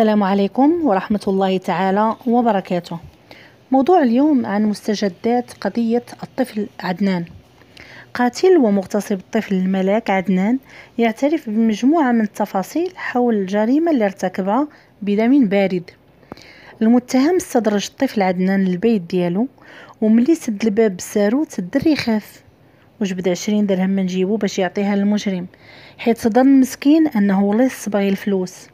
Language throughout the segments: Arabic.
السلام عليكم ورحمة الله تعالى وبركاته موضوع اليوم عن مستجدات قضية الطفل عدنان قاتل ومغتصب الطفل الملاك عدنان يعترف بمجموعة من التفاصيل حول الجريمة اللي ارتكبها بدم بارد المتهم استدرج الطفل عدنان للبيت ديالو وملي سد الباب بالساروت الدري خاف وجبد عشرين درهم من جيبو باش يعطيها للمجرم حيت ظن مسكين انه لص باغي الفلوس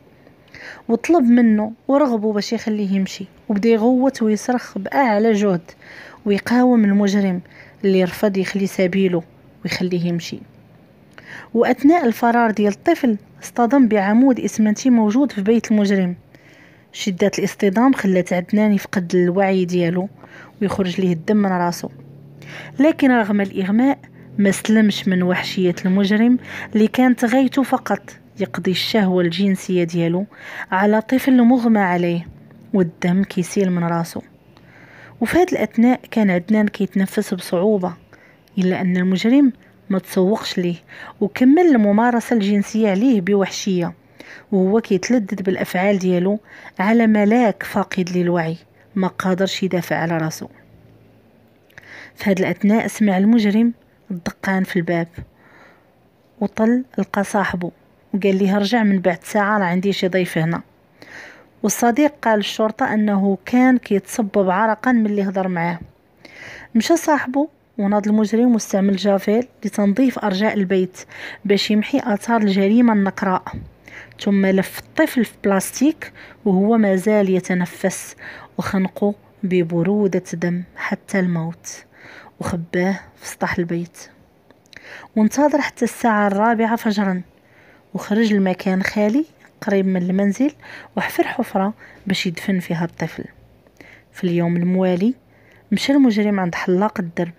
وطلب منه ورغبه باش يخليه يمشي وبدا يغوت ويصرخ بأعلى جهد ويقاوم المجرم اللي رفض يخلي سبيله ويخليه يمشي وأثناء الفرار ديال الطفل اصطدم بعمود إسمنتي موجود في بيت المجرم شدة الاصطدام خلات عدنان يفقد الوعي ديالو ويخرج ليه الدم من راسو لكن رغم الإغماء ما سلمش من وحشية المجرم اللي كانت غايته فقط يقضي الشهوة الجنسية ديالو على طفل مغمى عليه والدم كيسيل من راسه وفي هذه الأثناء كان عدنان كيتنفس بصعوبة إلا أن المجرم ما تسوقش ليه وكمل الممارسة الجنسية عليه بوحشية وهو كيتلدد بالأفعال ديالو على ملاك فاقد للوعي ما قادرش يدافع على راسو في هذه الأثناء سمع المجرم الدقان في الباب وطل لقى صاحبه وقال لي رجع من بعد ساعة راه عندي شي ضيف هنا والصديق قال الشرطة أنه كان كيتصبب عرقا من اللي هضر معاه مشى صاحبه وناض المجرم واستعمل جافيل لتنظيف أرجاء البيت باش يمحي آثار الجريمة النقراء ثم لف الطفل في بلاستيك وهو مازال يتنفس وخنقه ببرودة دم حتى الموت وخباه في سطح البيت وانتظر حتى الساعة الرابعة فجراً وخرج لمكان خالي قريب من المنزل وحفر حفرة باش يدفن فيها الطفل في اليوم الموالي مشى المجرم عند حلاق الدرب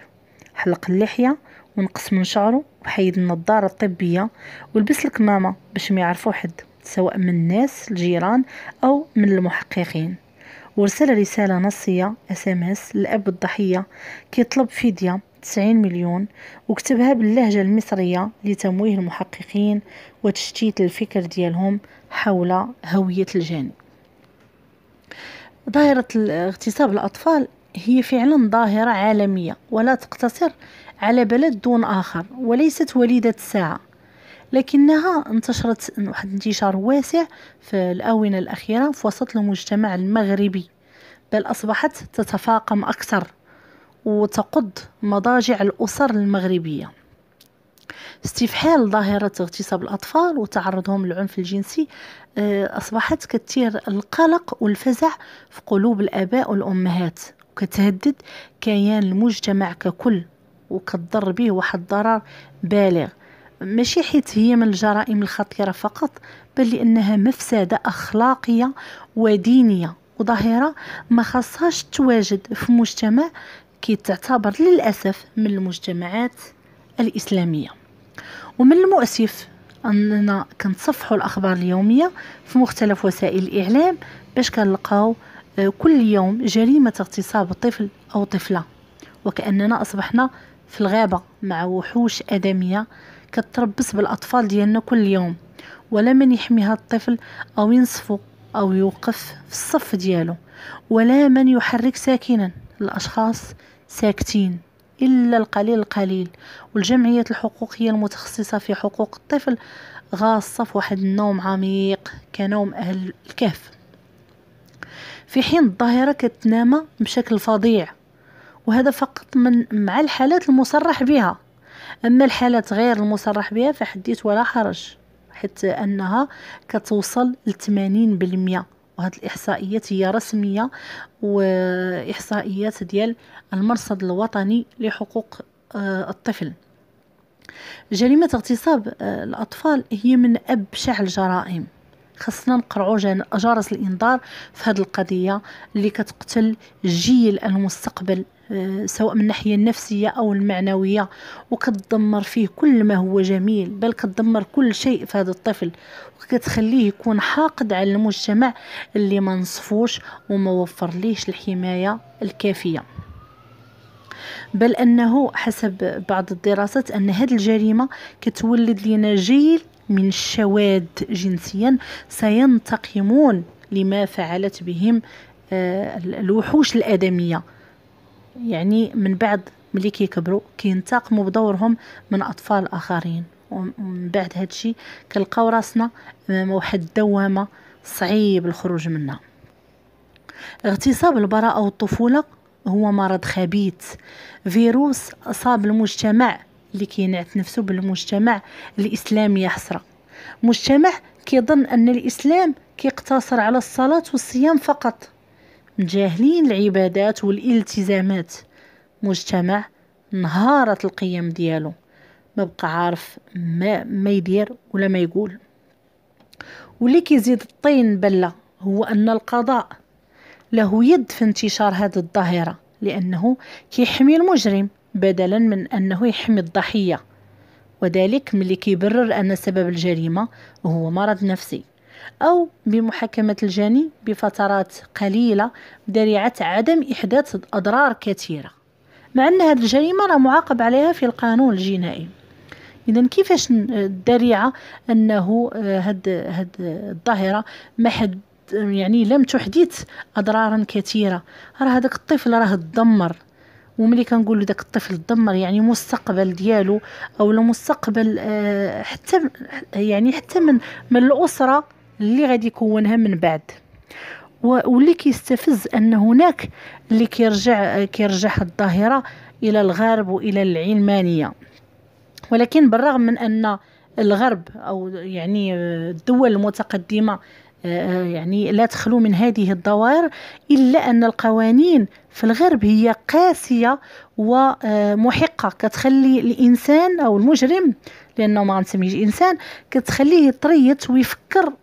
حلق اللحية ونقص من شعره وحيد النظارة الطبية ولبس الكمامة باش ما يعرفو حد سواء من الناس الجيران أو من المحققين ورسل رسالة نصية اس ام اس لأب الضحية كيطلب فدية 90 مليون وكتبها باللهجة المصرية لتمويه المحققين وتشتيت الفكر ديالهم حول هوية الجاني ظاهرة اغتصاب الأطفال هي فعلا ظاهرة عالمية ولا تقتصر على بلد دون آخر وليست وليدة الساعة لكنها انتشرت واحد انتشار واسع في الآونة الأخيرة في وسط المجتمع المغربي بل أصبحت تتفاقم أكثر وتقض مضاجع الأسر المغربية استفحال ظاهرة اغتصاب الأطفال وتعرضهم للعنف الجنسي آه، أصبحت كثير القلق والفزع في قلوب الآباء والأمهات وكتهدد كيان المجتمع ككل وكتضر به واحد الضرر بالغ ماشي حيت هي من الجرائم الخطيرة فقط بل لأنها مفسدة أخلاقية ودينية وظاهرة ما خاصهاش تواجد في مجتمع كتعتبر للأسف من المجتمعات الإسلامية ومن المؤسف أننا كنتصفحوا الأخبار اليومية في مختلف وسائل الإعلام باش كنلقاو آه، كل يوم جريمة اغتصاب طفل أو طفلة وكأننا أصبحنا في الغابة مع وحوش آدمية كتربص بالأطفال ديالنا كل يوم ولا من يحمي هاد الطفل أو ينصفه أو يوقف في الصف ديالو ولا من يحرك ساكنا الأشخاص ساكتين إلا القليل القليل والجمعيات الحقوقية المتخصصة في حقوق الطفل غاصة في واحد النوم عميق كنوم أهل الكهف في حين الظاهرة كتنامى بشكل فظيع وهذا فقط من مع الحالات المصرح بها أما الحالات غير المصرح بها فحديت ولا حرج حتى أنها كتوصل ل بالمئة وهاد الاحصائيات هي رسميه واحصائيات ديال المرصد الوطني لحقوق آه، الطفل جريمه اغتصاب آه، الاطفال هي من ابشع الجرائم خصنا نقرعوا جرس الانذار في هذه القضيه اللي كتقتل جيل المستقبل آه، سواء من الناحيه النفسيه او المعنويه وكتدمر فيه كل ما هو جميل بل كتدمر كل شيء في هذا الطفل وكتخليه يكون حاقد على المجتمع اللي ما نصفوش وما ليش الحمايه الكافيه بل انه حسب بعض الدراسات ان هذه الجريمه كتولد لنا جيل من الشواذ جنسيا سينتقمون لما فعلت بهم آه، الوحوش الآدمية يعني من بعد ملي كيكبروا كينتقموا بدورهم من أطفال آخرين ومن بعد هادشي كنلقاو راسنا أمام واحد الدوامة صعيب الخروج منها اغتصاب البراءة والطفولة هو مرض خبيث فيروس أصاب المجتمع اللي كينعت نفسه بالمجتمع الاسلامي حسره مجتمع كيظن ان الاسلام كيقتصر على الصلاه والصيام فقط مجاهلين العبادات والالتزامات مجتمع انهارت القيم ديالو ما بقى عارف ما ما يدير ولا ما يقول واللي كيزيد الطين بله هو ان القضاء له يد في انتشار هذه الظاهره لانه كيحمي المجرم بدلا من أنه يحمي الضحية وذلك ملي كيبرر أن سبب الجريمة هو مرض نفسي أو بمحاكمة الجاني بفترات قليلة بدريعة عدم إحداث أضرار كثيرة مع أن هذه الجريمة راه معاقب عليها في القانون الجنائي إذا كيفاش الذريعة أنه آه، هاد هاد الظاهرة ما حد يعني لم تحدث أضرارا كثيرة راه هذاك الطفل راه تدمر وملي كنقول داك الطفل دمر يعني مستقبل ديالو او مستقبل آه، حتى يعني حتى من من الاسره اللي غادي يكونها من بعد واللي كيستفز ان هناك اللي كيرجع كيرجع الظاهره الى الغرب والى العلمانيه ولكن بالرغم من ان الغرب او يعني آه، الدول المتقدمه آه، آه، يعني لا تخلو من هذه الدوائر إلا أن القوانين في الغرب هي قاسية ومحقة آه، كتخلي الإنسان أو المجرم لأنه ما غنسميش إنسان كتخليه يطريت ويفكر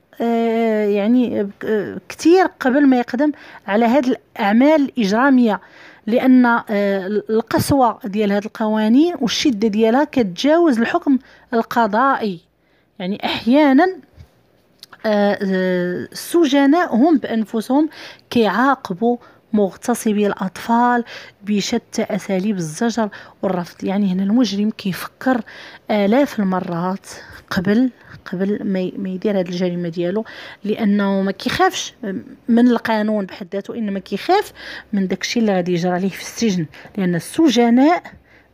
يعني كثير قبل ما يقدم على هذه الأعمال الإجرامية لان القسوه ديال هذه القوانين والشده ديالها كتجاوز الحكم القضائي يعني احيانا السجناء هم بانفسهم كيعاقبوا مغتصبي الاطفال بشتى اساليب الزجر والرفض يعني هنا المجرم كيفكر الاف المرات قبل قبل ما يدير هذه الجريمه ديالو لانه ما كيخافش من القانون بحد ذاته انما كيخاف من داكشي اللي غادي يجرى عليه في السجن لان السجناء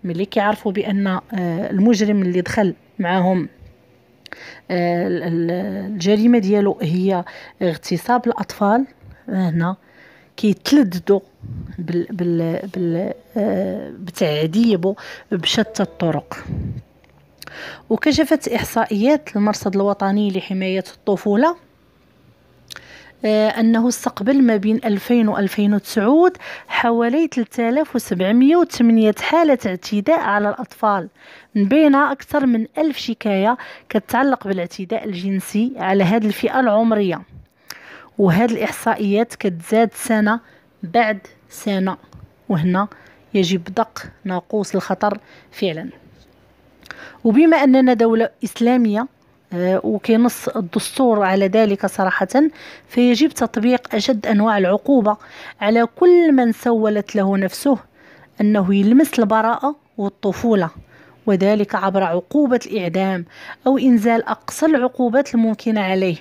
ملي كيعرفوا بان آه، المجرم اللي دخل معاهم الجريمه ديالو هي اغتصاب الاطفال هنا كيتلذذوا بال بال بال آه، بتعذيبه بشتى الطرق وكشفت احصائيات المرصد الوطني لحمايه الطفوله آه، أنه استقبل ما بين 2000 و 2009 حوالي 3708 حالة اعتداء على الأطفال من بينها أكثر من ألف شكاية كتعلق بالاعتداء الجنسي على هذه الفئة العمرية وهذه الإحصائيات كتزاد سنة بعد سنة وهنا يجب دق ناقوس الخطر فعلا وبما أننا دولة إسلامية آه، وكينص الدستور على ذلك صراحة فيجب تطبيق أشد أنواع العقوبة على كل من سولت له نفسه أنه يلمس البراءة والطفولة وذلك عبر عقوبة الإعدام أو إنزال أقصى العقوبات الممكنة عليه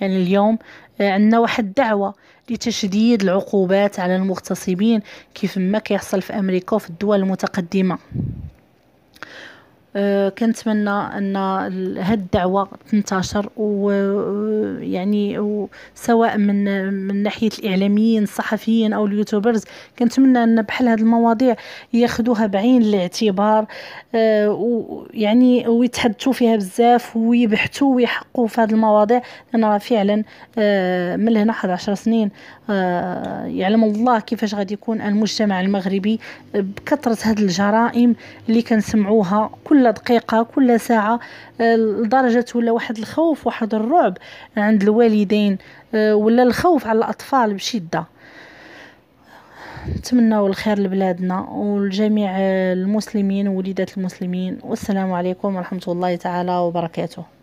يعني اليوم آه، عندنا واحد الدعوة لتشديد العقوبات على المغتصبين كيف ما كيحصل في أمريكا وفي الدول المتقدمة أه، كنتمنى ان هاد الدعوه تنتشر ويعني سواء من من ناحيه الاعلاميين الصحفيين او اليوتيوبرز كنتمنى ان بحال هاد المواضيع ياخذوها بعين الاعتبار أه، ويعني ويتحدثوا فيها بزاف ويبحثوا ويحقوا في هاد المواضيع لان راه فعلا أه، من هنا 11 سنين يعلم الله كيفاش غادي يكون المجتمع المغربي بكثره هاد الجرائم اللي كنسمعوها كل كل دقيقة كل ساعة آه، لدرجة ولا واحد الخوف واحد الرعب عند الوالدين آه، ولا الخوف على الأطفال بشدة نتمنوا الخير لبلادنا ولجميع المسلمين ووليدات المسلمين والسلام عليكم ورحمة الله تعالى وبركاته